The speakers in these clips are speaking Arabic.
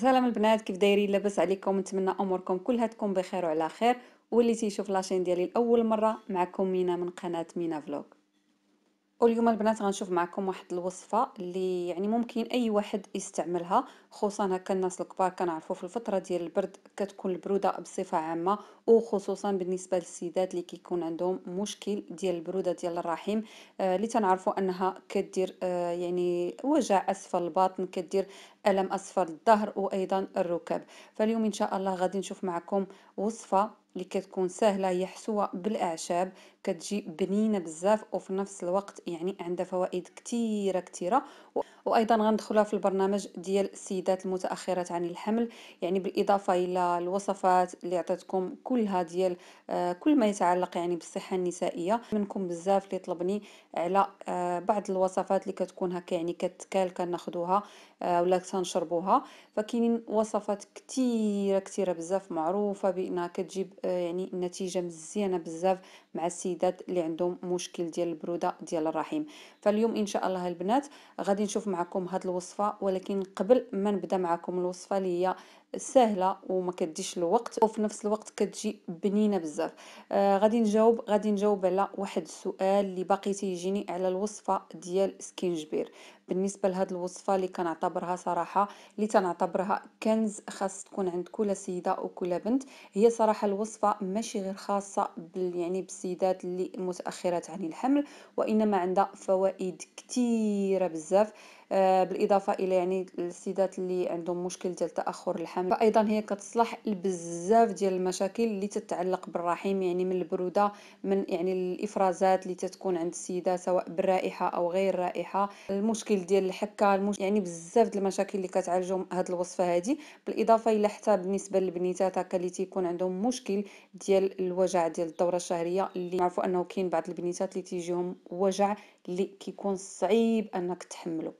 سلام البنات كيف دايرين لاباس عليكم نتمنى اموركم كلها تكون بخير وعلى خير واللي تيشوف لاشين ديالي لاول مره معكم مينا من قناه مينا فلوك واليوم البنات غنشوف معكم واحد الوصفه اللي يعني ممكن اي واحد يستعملها خصوصا هكا الناس الكبار كنعرفوا في الفتره ديال البرد كتكون البروده بصفه عامه وخصوصا بالنسبه للسيدات اللي كيكون عندهم مشكل ديال البروده ديال الرحم آه تنعرفوا انها كدير آه يعني وجع اسفل الباطن كدير الم اسفل الظهر وايضا الركب فاليوم ان شاء الله غادي نشوف معكم وصفه اللي كتكون سهله هي حسوه بالاعشاب كتجي بنينه بزاف وفي نفس الوقت يعني عندها فوائد كثيره كثيره وايضا غندخلها في البرنامج ديال السيدات المتاخرات عن الحمل يعني بالاضافه الى الوصفات اللي عطيتكم كلها ديال آه، كل ما يتعلق يعني بالصحه النسائيه منكم بزاف اللي طلبني على آه، بعض الوصفات اللي كتكون هكا يعني كتكال كناخذوها آه، ولا كنشربوها فكاينين وصفات كثيره كثيره بزاف معروفه بانها كتجيب يعني نتيجه مزيانه بزاف مع السيدات السيدات اللي عندهم مشكل ديال البروده ديال الرحم فاليوم ان شاء الله البنات غادي نشوف معكم هاد الوصفه ولكن قبل ما نبدا معكم الوصفه اللي هي سهله وما كديش الوقت وفي نفس الوقت كتجي بنينه بزاف آه غادي نجاوب غادي نجاوب على واحد السؤال اللي باقي تيجيني على الوصفه ديال سكينجبير بالنسبه لهاد الوصفه اللي كنعتبرها صراحه اللي تنعتبرها كنز خاص تكون عند كل سيده وكل بنت هي صراحه الوصفه ماشي غير خاصه بال يعني بالسيدات اللي متاخرات عن الحمل وانما عندها فوائد كثيره بزاف آه، بالاضافه الى يعني السيدات اللي عندهم مشكل ديال تاخر الحمل فايضا هي كتصلح لبزاف ديال المشاكل اللي تتعلق بالرحيم يعني من البروده من يعني الافرازات اللي تتكون عند السيده سواء بالرائحه او غير رائحه المشكل ديال الحكه المش... يعني بزاف ديال المشاكل اللي كتعالجهم هاد الوصفه هذه بالاضافه الى حتى بالنسبه للبنيتات هكا اللي تيكون عندهم مشكل ديال الوجع ديال الدوره الشهريه اللي نعرفوا انه كاين بعض البنيتات اللي تيجيهم وجع اللي كيكون صعيب انك تحمله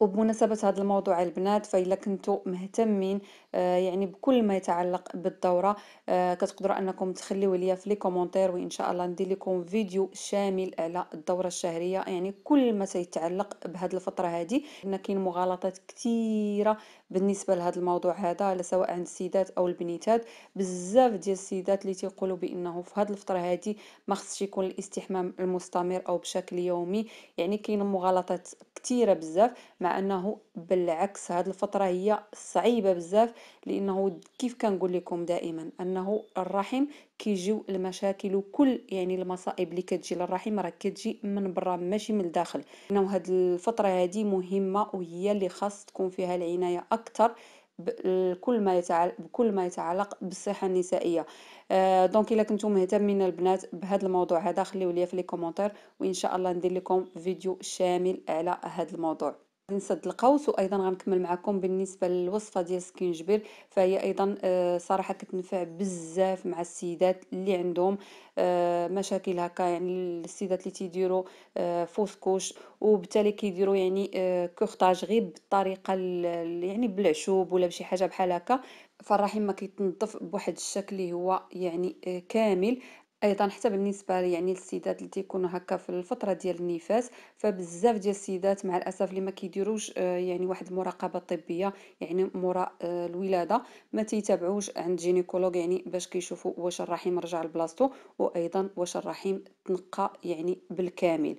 وبمناسبة هذا الموضوع البنات فإلا كنتو مهتمين آه، يعني بكل ما يتعلق بالدوره آه، كتقدروا انكم تخليوا ليا في لي كومونتير وان شاء الله ندير لكم فيديو شامل على الدوره الشهريه يعني كل ما تيتعلق بهاد الفتره هذه هنا كاين مغالطات كثيره بالنسبه لهذا الموضوع هذا سواء عند السيدات او البنيتات بزاف ديال السيدات اللي تيقولوا بانه في هذه الفتره هذه ما خصش يكون الاستحمام المستمر او بشكل يومي يعني كاين مغالطات كثيره بزاف مع انه بالعكس هذه الفتره هي صعيبه بزاف لانه كيف كنقول لكم دائما انه الرحم كيجيو المشاكل وكل يعني المصائب اللي كتجي للرحم راه كتجي من برا ماشي من الداخل انه هاد الفتره هذه مهمه وهي اللي خاص تكون فيها العنايه اكثر بكل ما يتعلق بكل ما يتعلق بالصحه النسائيه آه دونك الا كنتم مهتمين البنات بهذا الموضوع هذا خليو ليا في لي كومونتير وان شاء الله ندير لكم فيديو شامل على هذا الموضوع نسد القوس وايضا غنكمل معكم بالنسبه للوصفه ديال السكينجبير فهي ايضا آه، صراحه كتنفع بزاف مع السيدات اللي عندهم آه، مشاكل هكا يعني السيدات اللي تيديروا آه، فوسكوش وبالتالي كيديروا يعني كورتاج غير بالطريقه يعني بالعشوب ولا بشي حاجه بحال هكا فالرحم ما كيتنظف بواحد الشكل اللي هو يعني كامل ايضا حتى بالنسبه يعني للسيدات اللي تيكونوا هكا في الفتره ديال النفاس فبزاف ديال السيدات مع الاسف اللي ما كيديروش آه، يعني واحد المراقبه طبيه يعني مورا آه، الولاده ما تيتابعوش عند جينيكولوج يعني باش كيشوفوا واش الرحم رجع لبلاصتو وايضا واش الرحم تنقى يعني بالكامل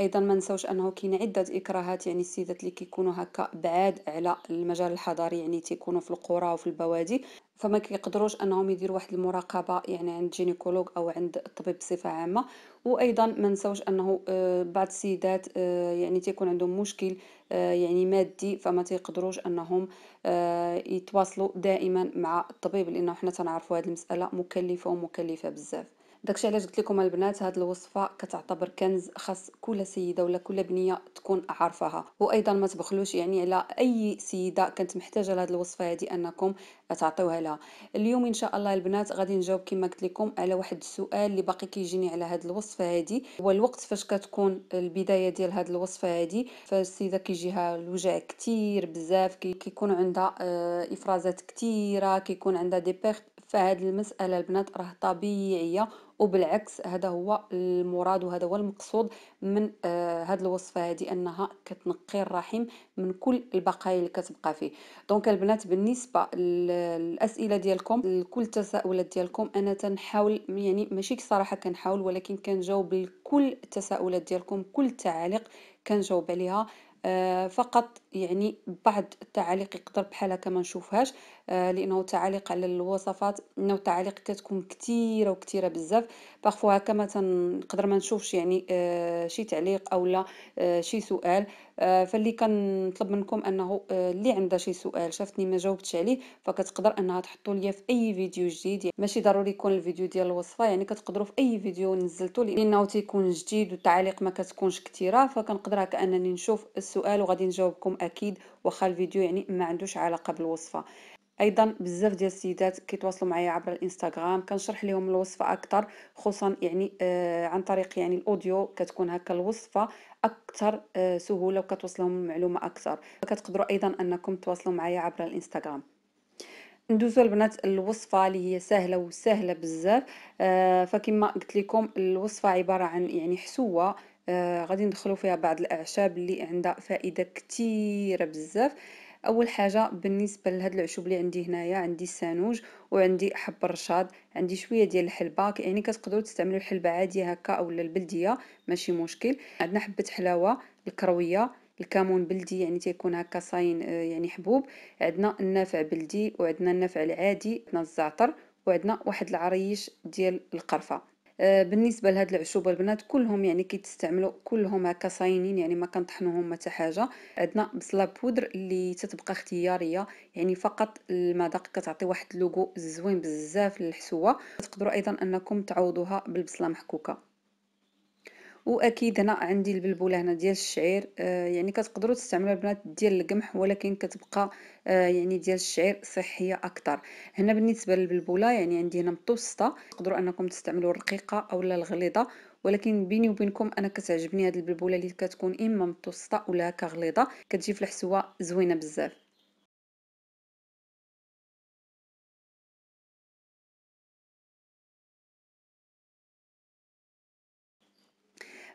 ايضا ما نساوش انه كاين عده اكراهات يعني السيدات اللي كيكونوا هكا بعاد على المجال الحضري يعني تيكونوا في القرى وفي البوادي فما كيقدروش انهم يديروا واحد المراقبه يعني عند جينيكولوج او عند الطبيب بصفه عامه وايضا ما نساوش انه آه، بعض السيدات آه، يعني تيكون عندهم مشكل آه، يعني مادي فما تيقدروش انهم يتواصلوا دائما مع الطبيب لانه حنا تنعرفوا هذه المساله مكلفه ومكلفه بزاف داكشي علاش قلت لكم البنات هاد الوصفه كتعتبر كنز خاص كل سيده ولا كل بنيه تكون عارفاها وايضا ما تبخلوش يعني على اي سيده كانت محتاجه لهاد الوصفه هادي انكم تعطيوها لها اليوم ان شاء الله البنات غادي نجاوب كما قلت لكم على واحد السؤال اللي باقي كيجيني على هاد الوصفه هادي هو الوقت فاش كتكون البدايه ديال هاد الوصفه هادي فالسيده كيجيها الوجع كثير بزاف كيكون عندها آه، افرازات كثيره كيكون عندها دي بيرت فهاد المساله البنات راه طبيعيه وبالعكس هذا هو المراد وهذا هو المقصود من هذه آه، الوصفه هذه انها كتنقي الرحم من كل البقايا اللي كتبقى فيه دونك البنات بالنسبه للاسئله ديالكم لكل التساؤلات ديالكم انا تنحاول يعني ماشي صراحه كنحاول ولكن كنجاوب لكل التساؤلات ديالكم كل تعليق كنجاوب عليها آه، فقط يعني بعض التعاليق يقدر بحال هكا ما نشوفهاش آه، لانه التعاليق على الوصفات انه التعاليق كتكون كثيره وكثيره بزاف باغفوا هكا ما تنقدر ما نشوفش يعني آه، شي تعليق اولا آه، شي سؤال فاللي كنطلب منكم انه اللي عندها شي سؤال شافتني ما جاوبتش عليه فكتقدر انها تحطوا ليا في اي فيديو جديد يعني ماشي ضروري يكون الفيديو ديال الوصفه يعني كتقدروا في اي فيديو نزلتو لانه تيكون جديد والتعاليق ما كتكونش كثيره فكنقدر هكا انني نشوف السؤال وغادي نجاوبكم اكيد واخا الفيديو يعني ما عندوش علاقه بالوصفه ايضا بزاف ديال السيدات كيتواصلوا معايا عبر الانستغرام كنشرح لهم الوصفه اكثر خصوصا يعني آه، عن طريق يعني الاوديو كتكون هكا الوصفه اكثر آه، سهوله وكتوصلهم المعلومه اكثر كتقدروا ايضا انكم تواصلوا معايا عبر الانستغرام ندوزو البنات الوصفه اللي هي سهله وسهله بزاف آه، فكما قلت لكم الوصفه عباره عن يعني حسوه غادي ندخلو فيها بعض الاعشاب اللي عندها فائده كثيره بزاف اول حاجه بالنسبه لهاد العشوب اللي عندي هنايا عندي السانوج وعندي حب الرشاد عندي شويه ديال الحلبه يعني كتقدروا تستعملوا الحلبه عاديه هكا اولا البلديه ماشي مشكل عندنا حبه حلاوه الكرويه الكمون بلدي يعني تيكون هكا صاين آه، يعني حبوب عندنا النافع بلدي وعندنا النافع العادي عندنا الزعتر وعندنا واحد العريش ديال القرفه آه، بالنسبه لهاد العشوبه البنات كلهم يعني كيتستعملوا كلهم هكا صاينين يعني ما كنطحنوهم حتى حاجه عندنا بصله بودر اللي تتبقى اختياريه يعني فقط المذاق كتعطي واحد اللوغو زوين بزاف للحشوه تقدروا ايضا انكم تعوضوها بالبصله محكوكه واكيد هنا عندي البلبوله هنا ديال الشعير آه، يعني كتقدروا تستعملوا البنات ديال القمح ولكن كتبقى آه، يعني ديال الشعير صحيه اكثر هنا بالنسبه للبلبوله يعني عندي هنا متوسطه تقدروا انكم تستعملوا الرقيقه اولا الغليظه ولكن بيني وبينكم انا كتعجبني هاد البلبوله اللي كتكون اما متوسطه ولا كغليظه كتجي في الحسوه زوينه بزاف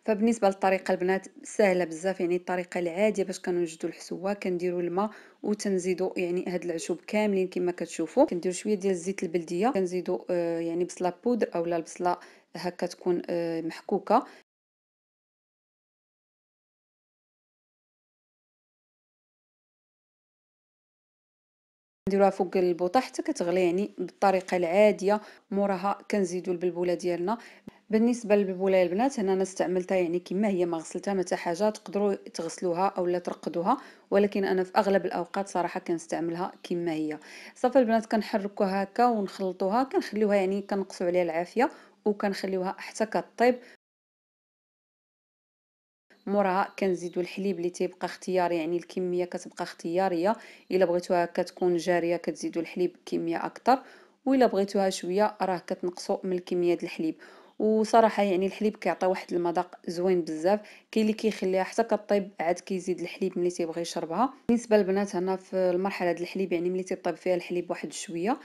فبالنسبه للطريقه البنات سهله بزاف يعني الطريقه العاديه باش كنوجدوا الحسوه كنديروا الماء وتنزيدوا يعني هاد العشوب كاملين كما كتشوفوا كنديروا شويه ديال الزيت البلديه كنزيدوا آه، يعني بصله بودر اولا البصله هكا تكون آه، محكوكه نديروها فوق البوطه حتى كتغلي يعني بالطريقه العاديه موراها كنزيدو البلبوله ديالنا بالنسبه للبلبوله البنات هنا انا استعملتها يعني كما هي ما غسلتها ما حتى حاجه تقدروا تغسلوها اولا ترقدوها ولكن انا في اغلب الاوقات صراحه كنستعملها كما هي صافي البنات كنحركوها هكا ونخلطوها كنخليوها يعني كنقصوا عليها العافيه وكنخليوها حتى كطيب موراها كنزيدو الحليب اللي تيبقى اختياري يعني الكميه كتبقى اختياريه الا بغيتوها كتكون جاريه كتزيدو الحليب كميه اكثر والا بغيتوها شويه راه كتنقصوا من الكميه ديال الحليب وصراحه يعني الحليب كيعطي واحد المذاق زوين بزاف كاين اللي كيخليها حتى كطيب عاد كيزيد الحليب ملي تيبغي يشربها بالنسبه للبنات هنا في المرحله ديال الحليب يعني ملي تيطيب فيها الحليب واحد شويه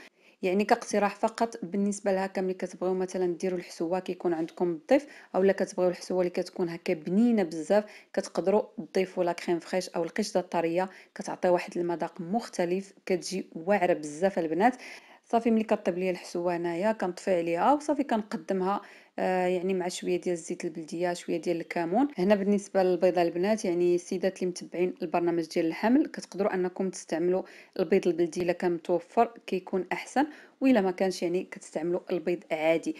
يعني كاقتراح فقط بالنسبه لهكا ملي كتبغيو مثلا ديروا الحسوه كيكون عندكم الضيف اولا كتبغيو الحسوه اللي كتكون هكا بنينه بزاف كتقدروا تضيفوا لا كريم فريش او القشده الطريه كتعطي واحد المذاق مختلف كتجي واعره بزاف البنات صافي ملي كطيب ليا الحسوه هنايا كنطفي عليها وصافي كنقدمها آه، يعني مع شويه ديال الزيت البلديه شويه ديال الكمون هنا بالنسبه للبيضه البنات يعني السيدات اللي متبعين البرنامج ديال الحمل كتقدروا انكم تستعملوا البيض البلدي الا كان متوفر كيكون احسن والا ما كانش يعني كتستعملوا البيض عادي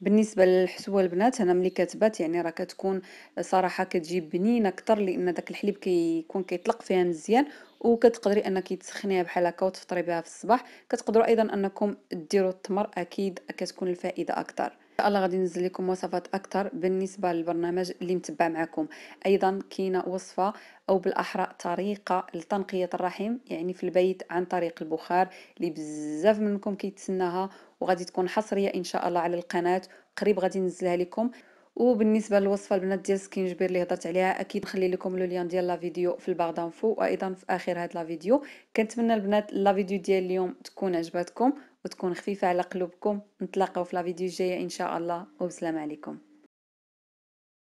بالنسبه للحسوه البنات انا ملي كتبات يعني راه كتكون صراحه كتجي بنينه اكثر لان داك الحليب كيكون كي كيطلق فيها مزيان وكتقدري انك تسخنيها بحال هكا وتفطري بها في الصباح كتقدروا ايضا انكم ديروا التمر اكيد كتكون الفائده اكثر الله غادي ننزل لكم وصفات اكثر بالنسبه للبرنامج اللي متبع معكم ايضا كاينه وصفه او بالاحرى طريقه لتنقيه الرحم يعني في البيت عن طريق البخار اللي بزاف منكم كيتسناها وغادي تكون حصريه ان شاء الله على القناه قريب غادي ننزلها لكم وبالنسبه للوصفه البنات ديال سكينجبير اللي هضرت عليها اكيد نخلي لكم لو ليان ديال لا فيديو في البار دانفو وايضا في اخر هاد لا فيديو كنتمنى البنات لا فيديو ديال اليوم تكون عجبتكم وتكون خفيفة على قلوبكم نتلاقاو في لا فيديو الجاية إن شاء الله وبسلام عليكم